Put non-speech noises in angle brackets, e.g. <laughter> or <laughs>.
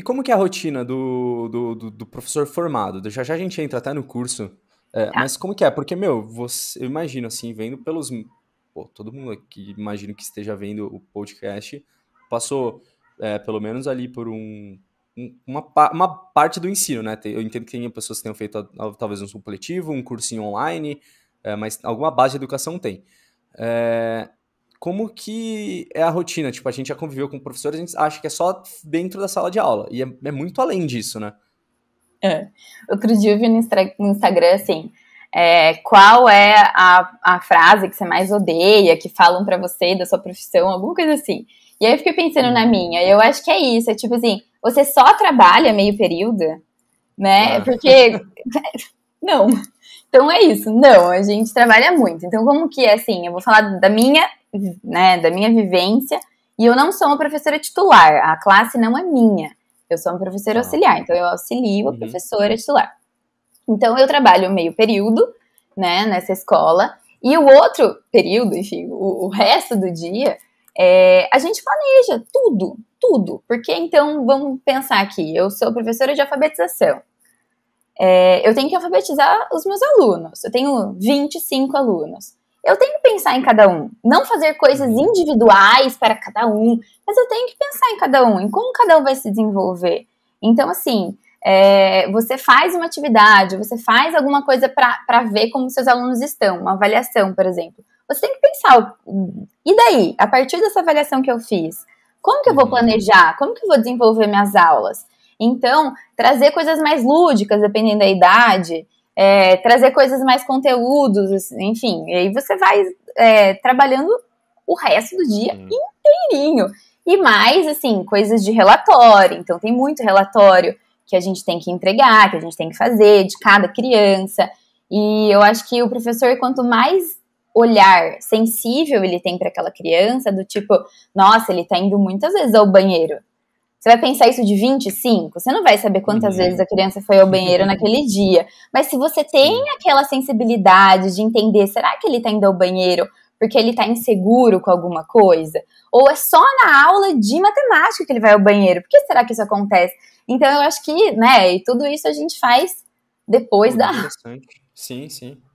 E como que é a rotina do, do, do, do professor formado? Já já a gente entra até no curso, é, tá. mas como que é? Porque, meu, você, eu imagino assim, vendo pelos... Pô, todo mundo aqui, imagino que esteja vendo o podcast, passou é, pelo menos ali por um, uma, uma parte do ensino, né? Eu entendo que tem pessoas que tenham feito talvez um supletivo, um cursinho online, é, mas alguma base de educação tem. É, como que é a rotina? Tipo, a gente já conviveu com professores, a gente acha que é só dentro da sala de aula. E é, é muito além disso, né? É. Outro dia eu vi no, Instagram, assim, é, qual é a, a frase que você mais odeia, que falam para você da sua profissão, alguma coisa assim. E aí eu fiquei pensando na hum. minha, eu acho que é isso, é tipo assim, você só trabalha meio período, né? Ah. Porque. <laughs> não. Então é isso, não, a gente trabalha muito. Então, como que é assim? Eu vou falar da minha né, da minha vivência, e eu não sou uma professora titular, a classe não é minha, eu sou uma professora ah. auxiliar, então eu auxilio a uhum. professora titular. Então eu trabalho meio período, né, nessa escola, e o outro período, enfim, o, o resto do dia, é, a gente planeja tudo, tudo, porque então vamos pensar aqui, eu sou professora de alfabetização, é, eu tenho que alfabetizar os meus alunos. Eu tenho 25 alunos eu tenho que pensar em cada um. Não fazer coisas uhum. individuais para cada um, mas eu tenho que pensar em cada um, em como cada um vai se desenvolver. Então, assim, é, você faz uma atividade, você faz alguma coisa para ver como seus alunos estão, uma avaliação, por exemplo. Você tem que pensar, e daí? A partir dessa avaliação que eu fiz, como que eu vou uhum. planejar? Como que eu vou desenvolver minhas aulas? Então, trazer coisas mais lúdicas, dependendo da idade é, trazer coisas mais conteúdos, assim, enfim. E aí você vai é, trabalhando o resto do dia uhum. inteirinho. E mais, assim, coisas de relatório. Então, tem muito relatório que a gente tem que entregar, que a gente tem que fazer de cada criança. E eu acho que o professor, quanto mais olhar sensível ele tem para aquela criança, do tipo, nossa, ele está indo muitas vezes ao banheiro. Você vai pensar isso de 25? Você não vai saber quantas uhum. vezes a criança foi ao banheiro <laughs> naquele dia. Mas se você tem aquela sensibilidade de entender, será que ele está indo ao banheiro porque ele está inseguro com alguma coisa? Ou é só na aula de matemática que ele vai ao banheiro? Por que será que isso acontece? Então eu acho que, né, e tudo isso a gente faz depois Muito da. Interessante. Sim, sim.